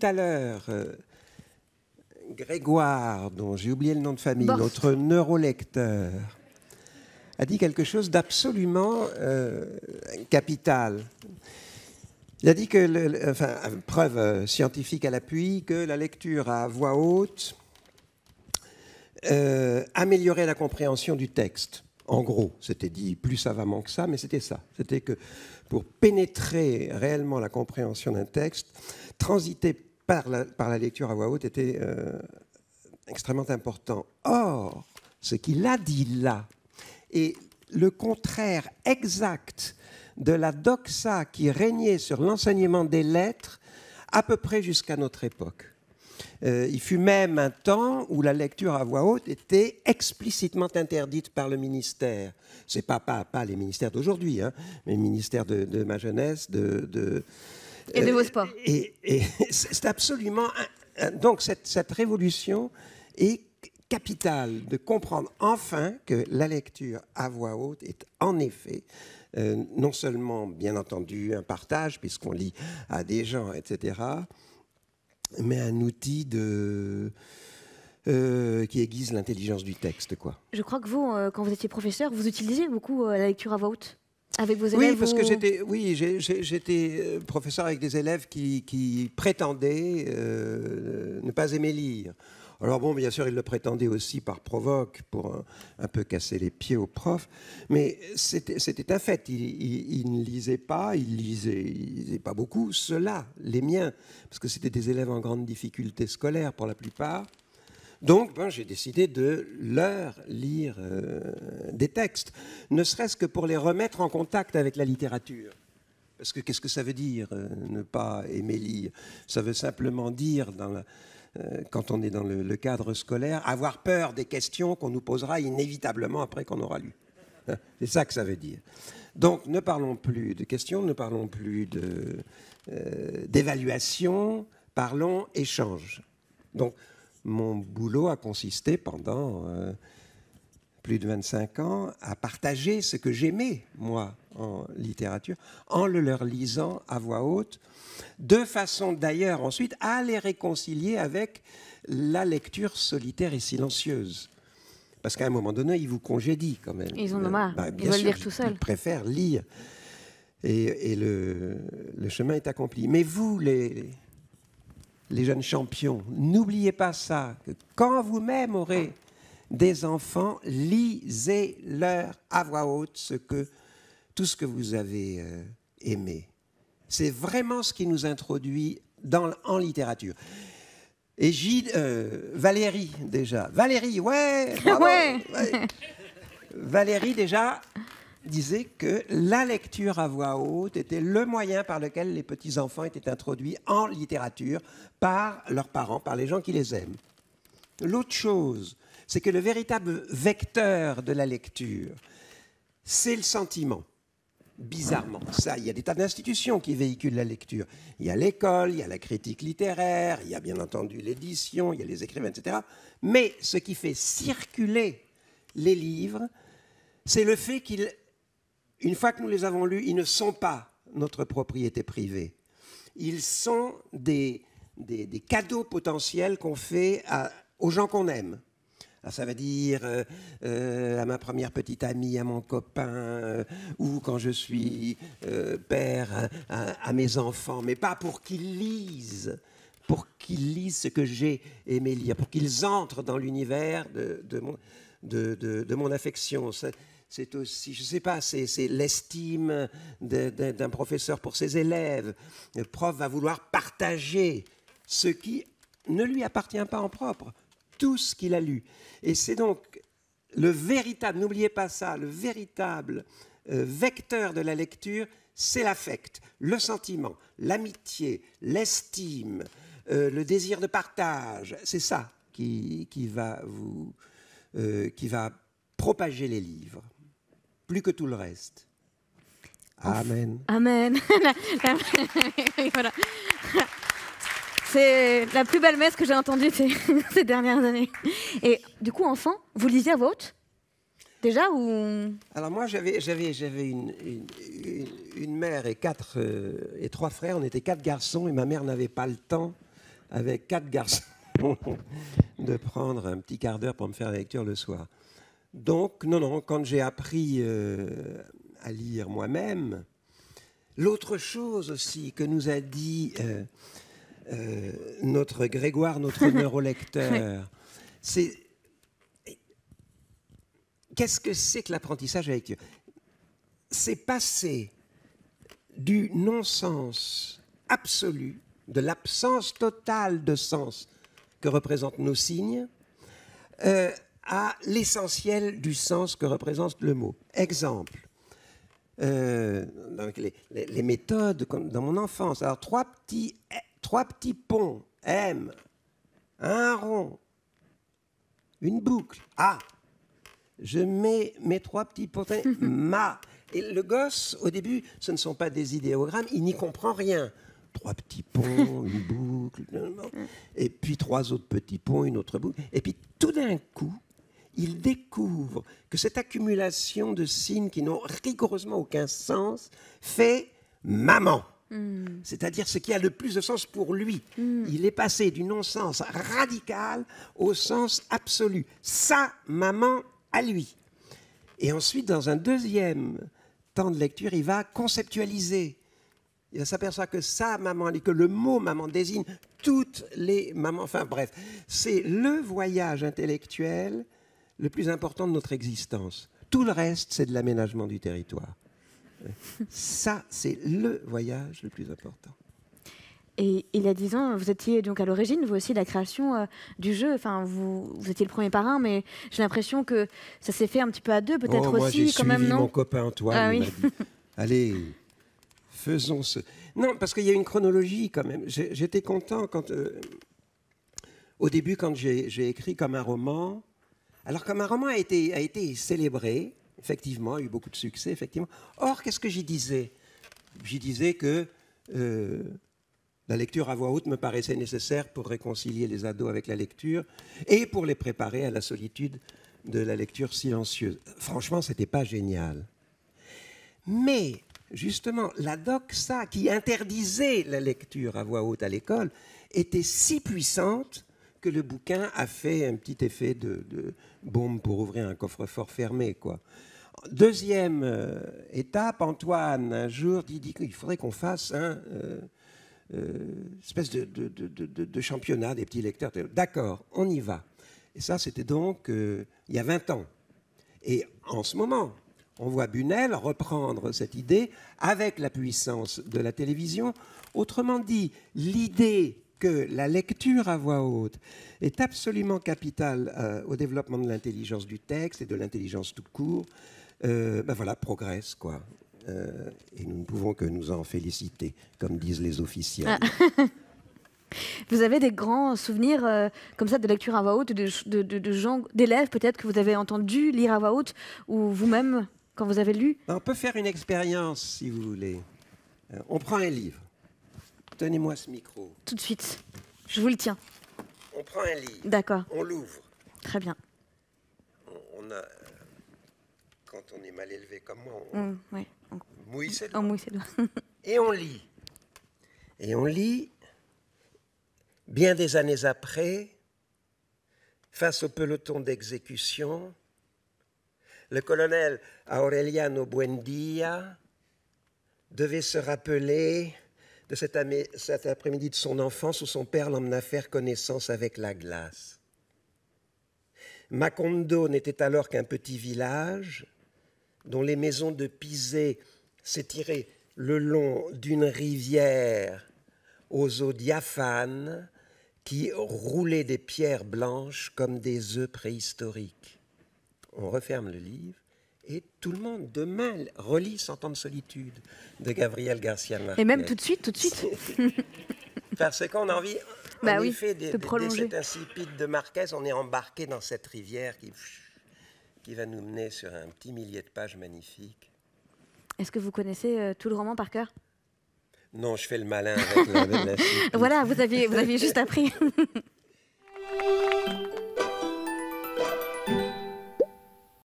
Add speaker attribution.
Speaker 1: Tout à l'heure, euh, Grégoire, dont j'ai oublié le nom de famille, notre neurolecteur, a dit quelque chose d'absolument euh, capital. Il a dit que, enfin, preuve euh, scientifique à l'appui, que la lecture à voix haute améliorait la compréhension du texte. En gros, c'était dit plus savamment que ça, mais c'était ça. C'était que pour pénétrer réellement la compréhension d'un texte, transiter par la, lecture à voix haute était euh, extrêmement important. Or, ce qu'il a dit là est le contraire exact de la doxa qui régnait sur l'enseignement des lettres à peu près jusqu'à notre époque. Euh, il fut même un temps où la lecture à voix haute était explicitement interdite par le ministère. C'est pas, pas, les ministères d'aujourd'hui, hein, mais les ministères de, de ma jeunesse, de, de
Speaker 2: et de euh, vos sports. Et,
Speaker 1: c'est absolument. Donc, cette, révolution est capitale de comprendre enfin que la lecture à voix haute est en effet euh, non seulement, bien entendu, un partage, puisqu'on lit à des gens, etc., mais un outil de. Euh, qui aiguise l'intelligence du texte, quoi.
Speaker 2: Je crois que vous, quand vous étiez professeur, vous utilisez beaucoup la lecture à voix haute. Oui, parce que j'étais, oui,
Speaker 1: j'étais euh, professeur avec des élèves qui, prétendaient euh, ne pas aimer lire. Alors bon, bien sûr, ils le prétendaient aussi par provoque, pour un, peu casser les pieds aux profs, mais c'était un fait. Ils, ne lisaient pas, ils lisaient, lisaient pas beaucoup, ceux-là, les miens, parce que c'était des élèves en grande difficulté scolaire pour la plupart, donc, ben, j'ai décidé de leur lire euh, des textes, ne serait-ce que pour les remettre en contact avec la littérature. Parce que qu'est-ce que ça veut dire, euh, ne pas aimer lire Ça veut simplement dire, euh, quand on est dans le, cadre scolaire, avoir peur des questions qu'on nous posera inévitablement après qu'on aura lu. Hein C'est ça que ça veut dire. Donc, ne parlons plus de questions, ne parlons plus d'évaluation, parlons échange. Donc, mon boulot a consisté pendant euh, plus de 25 ans à partager ce que j'aimais, moi, en littérature, en le leur lisant à voix haute, de façon d'ailleurs ensuite à les réconcilier avec la lecture solitaire et silencieuse. Parce qu'à un moment donné, ils vous congédient quand même. Ils ont euh, marre. mal, bah, ils veulent lire tout seuls. Ils préfèrent lire. Et, le, chemin est accompli. Mais vous, les, les jeunes champions. N'oubliez pas ça. Que quand vous-même aurez des enfants, lisez-leur à voix haute ce que, tout ce que vous avez euh, aimé. C'est vraiment ce qui nous introduit en littérature. Et Gide, euh, Valérie déjà. Valérie, ouais. Valérie déjà, disait que la lecture à voix haute était le moyen par lequel les petits-enfants étaient introduits en littérature par leurs parents, par les gens qui les aiment. L'autre chose, c'est que le véritable vecteur de la lecture, c'est le sentiment. Bizarrement, ça, il y a des tas d'institutions qui véhiculent la lecture. Il y a l'école, il y a la critique littéraire, il y a bien entendu l'édition, il y a les écrivains, etc. Mais ce qui fait circuler les livres, c'est le fait qu'ils une fois que nous les avons lus, ils ne sont pas notre propriété privée. Ils sont des, des, cadeaux potentiels qu'on fait à, aux gens qu'on aime. Ah, ça veut dire euh, euh, à ma première petite amie, à mon copain, euh, ou quand je suis père, hein, à, mes enfants, mais pas pour qu'ils lisent, pour qu'ils lisent ce que j'ai aimé lire, pour qu'ils entrent dans l'univers de, de, mon, de, de, mon affection c'est aussi, je ne sais pas, c'est l'estime d'un professeur pour ses élèves. Le prof va vouloir partager ce qui ne lui appartient pas en propre, tout ce qu'il a lu. Et c'est donc le véritable, n'oubliez pas ça, le véritable euh, vecteur de la lecture, c'est l'affect, le sentiment, l'amitié, l'estime, euh, le désir de partage. C'est ça qui, va vous, euh, qui va propager les livres plus que tout le reste. Amen.
Speaker 2: Amen. C'est la plus belle messe que j'ai entendue ces, dernières années. Et du coup, enfant, vous lisez à votre Déjà ou...
Speaker 1: Alors moi, j'avais, une, mère et, quatre, euh, et trois frères. On était quatre garçons et ma mère n'avait pas le temps, avec quatre garçons, de prendre un petit quart d'heure pour me faire la lecture le soir. Donc, non, non, quand j'ai appris euh, à lire moi-même, l'autre chose aussi que nous a dit euh, euh, notre Grégoire, notre neurolecteur, c'est qu'est-ce que c'est que l'apprentissage avec Dieu C'est passer du non-sens absolu, de l'absence totale de sens que représentent nos signes, à l'essentiel du sens que représente le mot. Exemple, euh, les, méthodes dans mon enfance. Alors, trois petits, trois petits ponts, M, un rond, une boucle, A. Je mets mes trois petits ponts, ma. Et le gosse, au début, ce ne sont pas des idéogrammes, il n'y comprend rien trois petits ponts, une boucle, et puis trois autres petits ponts, une autre boucle. Et puis tout d'un coup, il découvre que cette accumulation de signes qui n'ont rigoureusement aucun sens fait maman. Hmm. C'est-à-dire ce qui a le plus de sens pour lui. Hmm. Il est passé du non-sens radical au sens absolu. Sa maman à lui. Et ensuite, dans un deuxième temps de lecture, il va conceptualiser. Il s'aperçoit que sa maman, et que le mot maman désigne toutes les mamans. Enfin bref, c'est le voyage intellectuel le plus important de notre existence. Tout le reste, c'est de l'aménagement du territoire. Ça, c'est le voyage le plus important.
Speaker 2: Et il y a dix ans, vous étiez donc à l'origine, vous aussi, de la création euh, du jeu. Enfin, vous, vous, étiez le premier parrain, mais j'ai l'impression que ça s'est fait un petit peu à deux, peut-être oh, aussi, quand même, non Mon copain
Speaker 1: Antoine. Ah Allez, faisons ce. Non, parce qu'il y a une chronologie quand même. J'étais content quand, euh, au début, quand j'ai écrit comme un roman, alors comme un roman a été, célébré, effectivement, a eu beaucoup de succès, effectivement. Or, qu'est-ce que j'y disais J'y disais que euh, la lecture à voix haute me paraissait nécessaire pour réconcilier les ados avec la lecture et pour les préparer à la solitude de la lecture silencieuse. Franchement, n'était pas génial. Mais justement, la doxa qui interdisait la lecture à voix haute à l'école était si puissante que le bouquin a fait un petit effet de, bombe pour ouvrir un coffre-fort fermé. Quoi. Deuxième euh, étape, Antoine, un jour, dit, dit qu'il faudrait qu'on fasse un euh, euh, espèce de, de, championnat des petits lecteurs. D'accord, on y va. Et ça, c'était donc il y a 20 ans. Et en ce moment, on voit Bunel reprendre cette idée avec la puissance de la télévision. Autrement dit, l'idée que la lecture à voix haute est absolument capitale euh, au développement de l'intelligence du texte et de l'intelligence tout court, euh, ben voilà, progresse quoi. Euh, et nous ne pouvons que nous en féliciter, comme disent les officiels.
Speaker 2: Ah. Vous avez des grands souvenirs euh, comme ça de lecture à voix haute, de, d'élèves peut-être que vous avez entendu lire à voix haute, ou vous-même quand vous avez lu ben, On peut faire une
Speaker 1: expérience si vous voulez. on prend un livre. Tenez-moi ce micro. Tout
Speaker 2: de suite. Je vous le tiens. On prend un lit. D'accord. On l'ouvre. Très bien.
Speaker 1: quand on est mal élevé comme moi, hum, mouille ses doigts. On mouille ses doigts. Et on lit. Et on lit, bien des années après, face au peloton d'exécution, le colonel Aureliano Buendia devait se rappeler de cet, après-midi de son enfance où son père l'emmena faire connaissance avec la glace. Macondo n'était alors qu'un petit village dont les maisons de Pisé s'étiraient le long d'une rivière aux eaux diaphanes qui roulaient des pierres blanches comme des œufs préhistoriques. On referme le livre et tout le monde, demain, relit Cent ans de solitude de Gabriel Garcia Marquez. Et même tout de suite, tout de suite. Parce qu'on a envie, bah en oui, de Marquez, on est embarqué dans cette rivière qui, va nous mener sur un petit millier de pages magnifiques.
Speaker 2: Est-ce que vous connaissez euh, tout le roman par cœur
Speaker 1: Non, je fais le malin. Avec la, voilà, vous aviez, vous aviez juste appris.